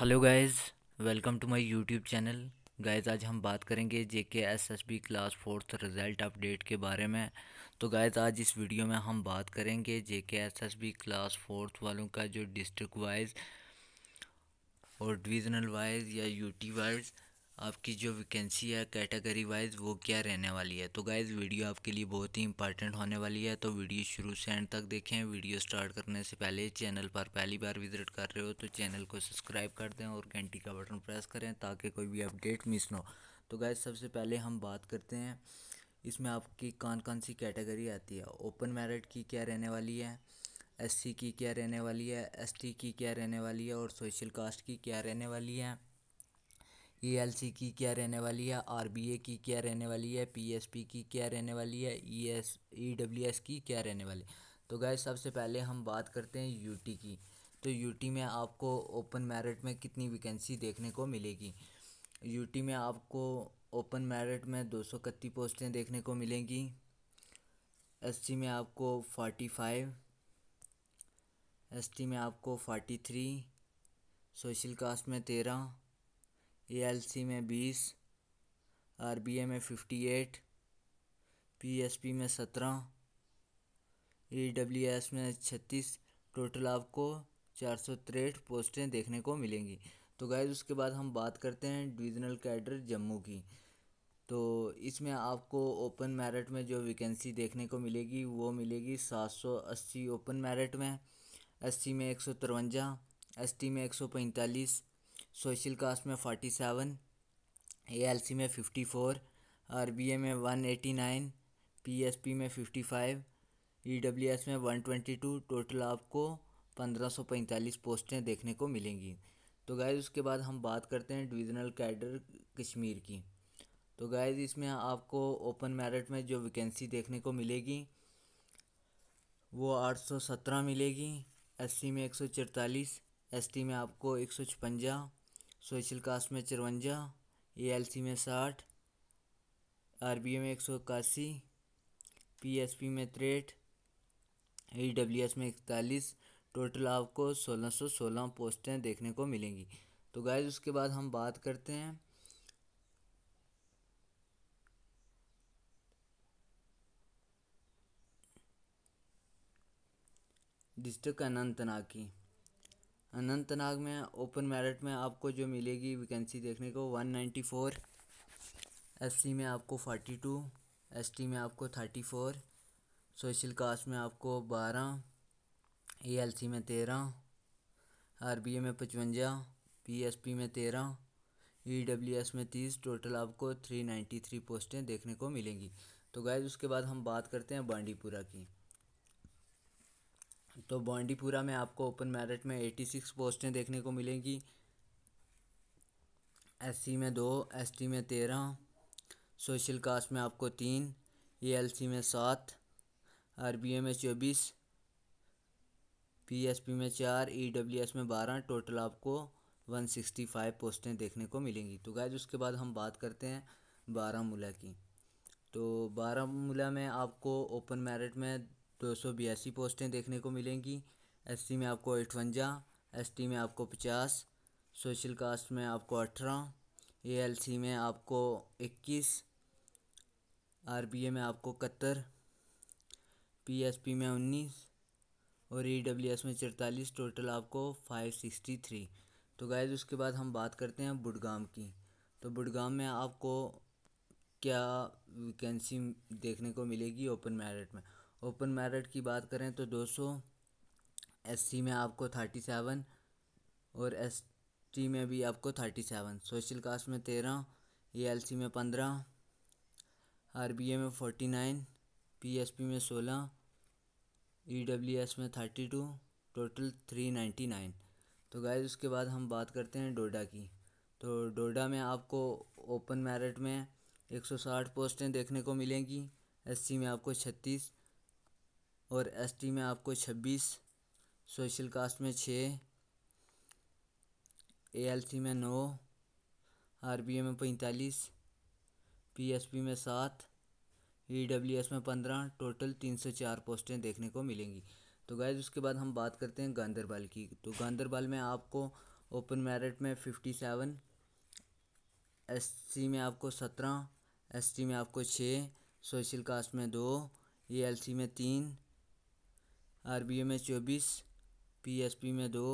hello guys welcome to my YouTube channel guys आज हम बात करेंगे J K S S B class fourth result update के बारे में तो गाइस आज इस वीडियो में हम बात करेंगे J K S S B class fourth वालों का जो डिस्ट्रिक्ट वाइज और डिविज़नल वाइज या यूटी वाइज आपकी जो वैकेंसी है कैटेगरी वाइज वो क्या रहने वाली है तो गाइज़ वीडियो आपके लिए बहुत ही इंपॉर्टेंट होने वाली है तो वीडियो शुरू से एंड तक देखें वीडियो स्टार्ट करने से पहले चैनल पर पहली बार विजिट कर रहे हो तो चैनल को सब्सक्राइब कर दें और घंटी का बटन प्रेस करें ताकि कोई भी अपडेट मिस ना हो तो गाइज़ सबसे पहले हम बात करते हैं इसमें आपकी कौन कौन सी कैटेगरी आती है ओपन मेरिट की क्या रहने वाली है एससी की क्या रहने वाली है एसटी की क्या रहने वाली है और सोशल कास्ट की क्या रहने वाली है ई e की क्या रहने वाली है आर की क्या रहने वाली है पी की क्या रहने वाली है E S E W S की क्या रहने वाली तो गए सबसे पहले हम बात करते हैं यू की तो यू में आपको ओपन मेरिट में कितनी वैकेंसी देखने को मिलेगी यू में आपको ओपन मेरिट में दो सौ पोस्टें देखने को मिलेंगी एस में आपको फोर्टी फाइव एस में आपको फोर्टी थ्री सोशल कास्ट में तेरह एएलसी में बीस आर में फिफ्टी एट पी में सत्रह ई में छत्तीस टोटल आपको चार सौ तिरठ पोस्टें देखने को मिलेंगी तो गैज़ उसके बाद हम बात करते हैं डिविज़नल कैडर जम्मू की तो इसमें आपको ओपन मेरिट में जो वैकेंसी देखने को मिलेगी वो मिलेगी सात सौ अस्सी ओपन मेरिट में एस में एक सौ तिरवंजा एस में एक सौ पैंतालीस सोशल कास्ट में forty seven A L C में fifty four R B A में one eighty nine P S P में fifty five E W S में वन ट्वेंटी टू टोटल आपको पंद्रह सौ पैंतालीस पोस्टें देखने को मिलेंगी तो गायज उसके बाद हम बात करते हैं डिविज़नल कैडर कश्मीर की तो गायज इसमें आपको ओपन मेरिट में जो वैकेंसी देखने को मिलेगी वो आठ सौ सत्रह मिलेगी एस में एक सौ चरतालीस एस में आपको एक सौ छपंजा सोशल कास्ट में चरवंजा सी में साठ आर बी ए में एक सौ इक्यासी पी एस पी में तिरठ एस में इकतालीस टोटल आपको सोलह सौ सोलह पोस्टें देखने को मिलेंगी तो गाइज उसके बाद हम बात करते हैं डिस्ट्रिक्ट अनंतनाग की अनंतनाग में ओपन मेरिट में आपको जो मिलेगी वैकेंसी देखने को 194 एससी में आपको 42 एसटी में आपको 34 सोशल कास्ट में आपको 12 एएलसी में 13 आरबीए में पचवंजा पीएसपी में 13 ईडब्ल्यूएस में 30 टोटल आपको 393 पोस्टें देखने को मिलेंगी तो गैज उसके बाद हम बात करते हैं बांडीपुरा की तो बॉन्डीपुरा में आपको ओपन मेरिट में एटी सिक्स पोस्टें देखने को मिलेंगी एससी में दो एसटी में तेरह सोशल कास्ट में आपको तीन एएलसी में सात आरबीए में चौबीस पीएसपी में चार ईडब्ल्यूएस e में बारह टोटल आपको वन सिक्सटी फाइव पोस्टें देखने को मिलेंगी तो गैज उसके बाद हम बात करते हैं बारह मुला की तो बारह मुला में आपको ओपन मेरिट में दो सौ बयासी पोस्टें देखने को मिलेंगी एससी में आपको अठवंजा एसटी में आपको पचास सोशल कास्ट में आपको अठारह एएलसी में आपको इक्कीस आरबीए में आपको इकहत्तर पीएसपी में उन्नीस और ईडब्ल्यूएस में चौतालीस टोटल आपको फाइव सिक्सटी थ्री तो गाइज उसके बाद हम बात करते हैं बुडगाम की तो बुडगाम में आपको क्या वैकेंसी देखने को मिलेगी ओपन मेरिट में ओपन मेरिट की बात करें तो 200 एससी में आपको 37 और टी में भी आपको 37 सोशल कास्ट में 13 सी में 15 आरबीए में 49 पीएसपी में 16 ईडब्ल्यूएस में 32 टोटल 399 तो गाइज उसके बाद हम बात करते हैं डोडा की तो डोडा में आपको ओपन मेरिट में 160 पोस्टें देखने को मिलेंगी एससी में आपको छत्तीस और एसटी में आपको छब्बीस सोशल कास्ट में छः एएलसी में नौ आरबीए में पैंतालीस पीएसपी में सात ईडब्ल्यूएस e में पंद्रह टोटल तीन सौ चार पोस्टें देखने को मिलेंगी तो गैज उसके बाद हम बात करते हैं गांधरबाल की तो गांधरबाल में आपको ओपन मेरिट में फिफ्टी सेवन एससी में आपको सत्रह एसटी में आपको छः सोशल कास्ट में दो एएलसी में तीन आर में चौबीस पी में दो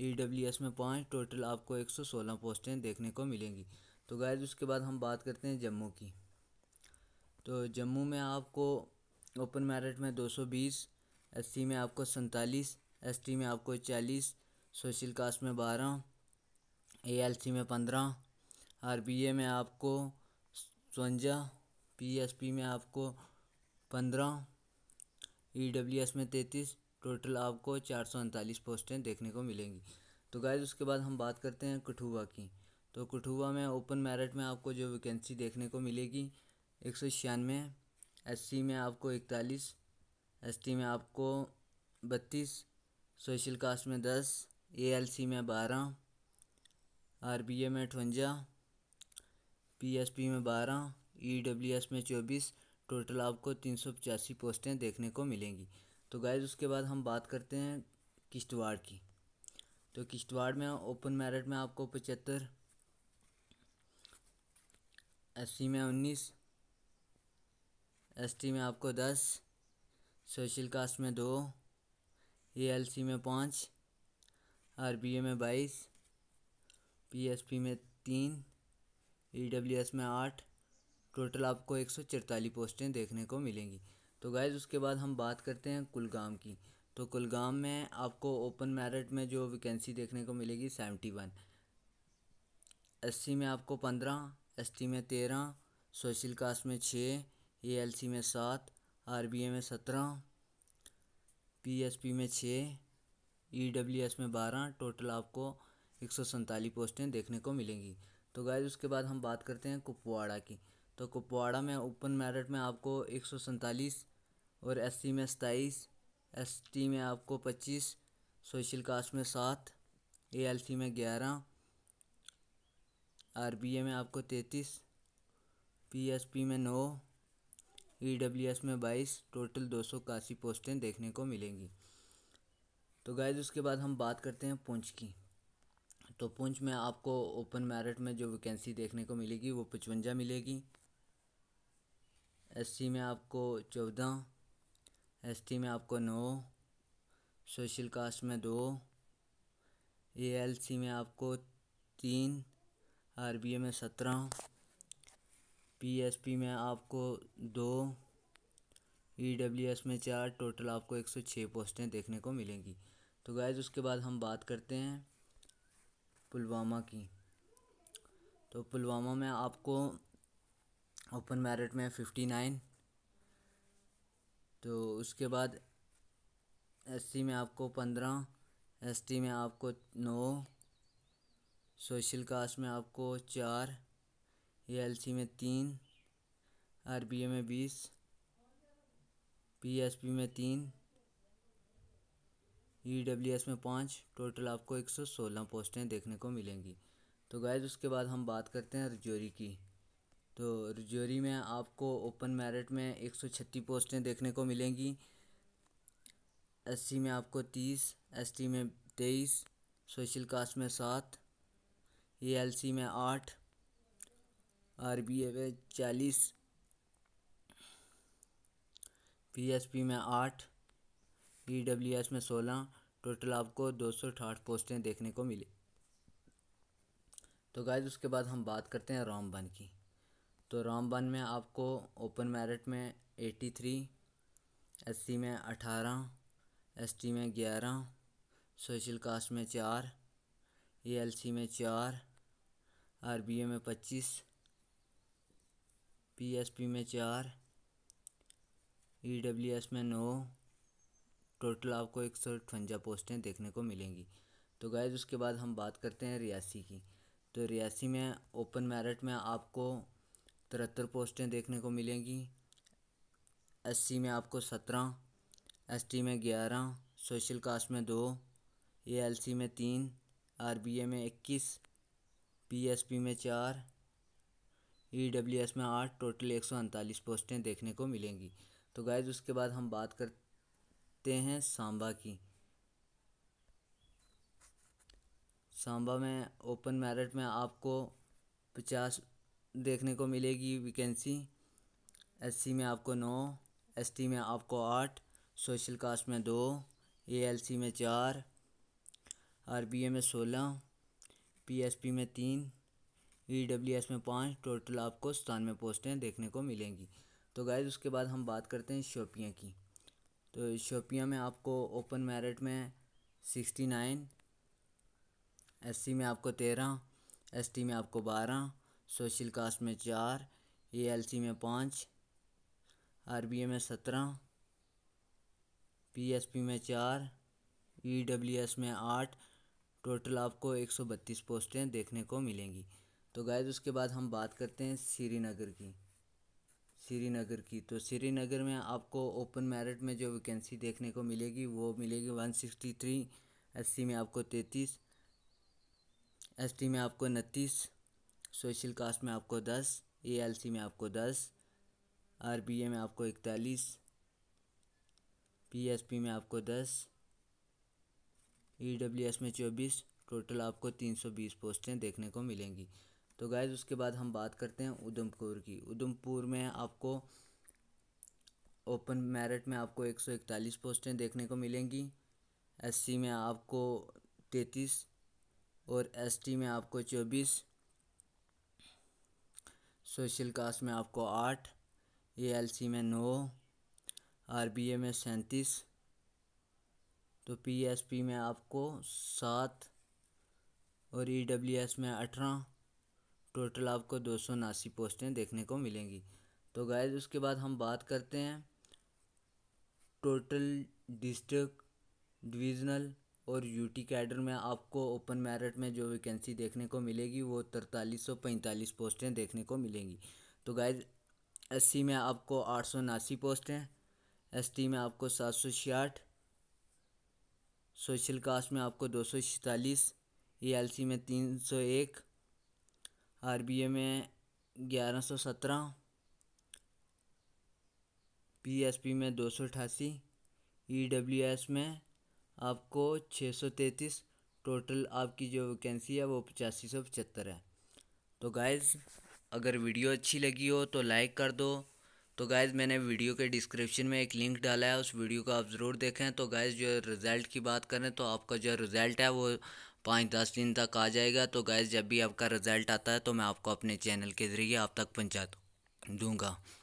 ई एस में पाँच टोटल आपको एक सौ सोलह पोस्टें देखने को मिलेंगी तो गायज उसके बाद हम बात करते हैं जम्मू की तो जम्मू में आपको ओपन मेरिट में दो सौ बीस एस में आपको सैंतालीस एस में आपको चालीस सोशल कास्ट में बारह ए में पंद्रह आर में आपको पी एस पी में आपको पंद्रह ई e में तैंतीस टोटल आपको चार सौ उनतालीस पोस्टें देखने को मिलेंगी तो गाइज उसके बाद हम बात करते हैं कठुआ की तो कठुआ में ओपन मेरिट में आपको जो वैकेंसी देखने को मिलेगी एक सौ छियानवे एस में आपको इकतालीस एस में आपको बत्तीस सोशल कास्ट में दस ए में बारह आर में अठवंजा पी में बारह ई e में चौबीस टोटल आपको तीन सौ पचासी पोस्टें देखने को मिलेंगी तो गाइज उसके बाद हम बात करते हैं किश्तवाड़ की तो किश्तवाड़ में ओपन मेरिट में आपको पचहत्तर सी में उन्नीस टी में आपको दस सोशल कास्ट में दो सी में पाँच ए में बाईस पी में तीन एस e में आठ टोटल आपको एक सौ चिरतालीस पोस्टें देखने को मिलेंगी तो गाइज़ उसके बाद हम बात करते हैं कुलगाम की तो कुलगाम में आपको ओपन मेरिट में जो वैकेंसी देखने को मिलेगी सेवेंटी वन सी में आपको पंद्रह टी में तेरह सोशल कास्ट में छः सी में सात ए में सत्रह पी में छः एस e में बारह टोटल आपको एक सौ पोस्टें देखने को मिलेंगी तो गाइज उसके बाद हम बात करते हैं कुपवाड़ा की तो कुपवाड़ा में ओपन मेरिट में आपको एक सौ सैंतालीस और एस में सताईस एस में आपको पच्चीस सोशल कास्ट में सात ए में ग्यारह आर में आपको तैंतीस पी में नौ ई में बाईस टोटल दो सौ इक्यासी पोस्टें देखने को मिलेंगी तो गायज उसके बाद हम बात करते हैं पुंछ की तो पुंछ में आपको ओपन मेरिट में जो वैकेंसी देखने को मिलेगी वो पचवंजा मिलेगी एस में आपको चौदह एस में आपको नौ सोशल कास्ट में दो ए में आपको तीन आर में सत्रह पी में आपको दो ई e में चार टोटल आपको एक सौ छः पोस्टें देखने को मिलेंगी तो गैज़ उसके बाद हम बात करते हैं पुलवामा की तो पुलवामा में आपको ओपन मैरिट में फिफ्टी नाइन तो उसके बाद एससी में आपको पंद्रह एसटी में आपको नौ सोशल कास्ट में आपको चार एलसी में तीन आरबीए में बीस पीएसपी में तीन ईडब्ल्यूएस e में पाँच टोटल आपको एक सौ सोलह पोस्टें देखने को मिलेंगी तो गैज उसके बाद हम बात करते हैं रजौरी की तो रजौरी में आपको ओपन मेरिट में एक सौ छत्तीस पोस्टें देखने को मिलेंगी एससी में आपको तीस एसटी में तेईस सोशल कास्ट में सात एएलसी में आठ आरबीए में चालीस पीएसपी में आठ ईडब्ल्यूएस में सोलह टोटल आपको दो सौ अठाठ पोस्टें देखने को मिली तो गाय उसके बाद हम बात करते हैं रामबन की तो रामबन में आपको ओपन मेरिट में एटी थ्री एस सी में अठारह एस टी में ग्यारह सोशल कास्ट में चार ए एल सी में चार आर बी ए में पच्चीस पी एस पी में चार ई डब्ल्यू एस में नौ टोटल आपको एक सौ अठवंजा पोस्टें देखने को मिलेंगी तो गैज उसके बाद हम बात करते हैं रियासी की तो रियासी में ओपन मेरिट में आपको तिहत्तर पोस्टें देखने को मिलेंगी एससी में आपको सत्रह एसटी में ग्यारह सोशल कास्ट में दो एएलसी में तीन आरबीए में इक्कीस पीएसपी में चार ईडब्ल्यूएस में आठ टोटल एक सौ उनतालीस पोस्टें देखने को मिलेंगी तो गाइज उसके बाद हम बात करते हैं सांबा की सांबा में ओपन मेरिट में आपको पचास देखने को मिलेगी वैकेंसी एससी में आपको नौ एसटी में आपको आठ सोशल कास्ट में दो एएलसी में चार आरबीए में सोलह पीएसपी में तीन ईडब्ल्यूएस में पाँच टोटल आपको सतानवे पोस्टें देखने को मिलेंगी तो गैज उसके बाद हम बात करते हैं शोपिया की तो शोपिया में आपको ओपन मेरिट में सिक्सटी नाइन एस में आपको तेरह एस में आपको बारह सोशल कास्ट में चार सी में पाँच ए में सत्रह पी में चार एस में आठ टोटल आपको एक सौ बत्तीस पोस्टें देखने को मिलेंगी तो गायज उसके बाद हम बात करते हैं श्रीनगर की श्रीनगर की तो श्रीनगर में आपको ओपन मेरिट में जो वैकेंसी देखने को मिलेगी वो मिलेगी वन सिक्सटी थ्री एस में आपको तैंतीस एस में आपको उनतीस सोशल कास्ट में आपको दस सी में आपको दस ए में आपको इकतालीस पी में आपको दस एस e में चौबीस टोटल आपको तीन सौ बीस पोस्टें देखने को मिलेंगी तो गाइज उसके बाद हम बात करते हैं उधमपुर की उधमपुर में आपको ओपन मेरिट में आपको एक सौ इकतालीस पोस्टें देखने को मिलेंगी एससी में आपको तैतीस और एसटी में आपको चौबीस सोशल कास्ट में आपको आठ सी में नौ ए में सैंतीस तो पी में आपको सात और एस e में अठारह टोटल आपको दो सौ उनासी पोस्टें देखने को मिलेंगी तो गाइज उसके बाद हम बात करते हैं टोटल डिस्ट्रिक्ट डिवीज़नल और यूटी कैडर में आपको ओपन मेरिट में जो वैकेंसी देखने को मिलेगी वो तरतालीस सौ पैंतालीस पोस्टें देखने को मिलेंगी तो गाइज एस में आपको आठ सौ उनासी पोस्टें एस में आपको सात सौ छियाठ सोशल कास्ट में आपको दो सौ छतालीस ए e में तीन सौ एक आर बी ए में ग्यारह सौ सत्रह पी एस पी में दो सौ अठासी ई डब्ल्यू एस में आपको छः सौ तैंतीस टोटल आपकी जो वैकेंसी है वो पचासी सौ पचहत्तर है तो गाइज़ अगर वीडियो अच्छी लगी हो तो लाइक कर दो तो गाइज़ मैंने वीडियो के डिस्क्रिप्शन में एक लिंक डाला है उस वीडियो को आप ज़रूर देखें तो गाइज़ जो रिज़ल्ट की बात करें तो आपका जो रिज़ल्ट है वो पाँच दस दिन तक आ जाएगा तो गाइज़ जब भी आपका रिज़ल्ट आता है तो मैं आपको अपने चैनल के ज़रिए आप तक पहुँचा दूँगा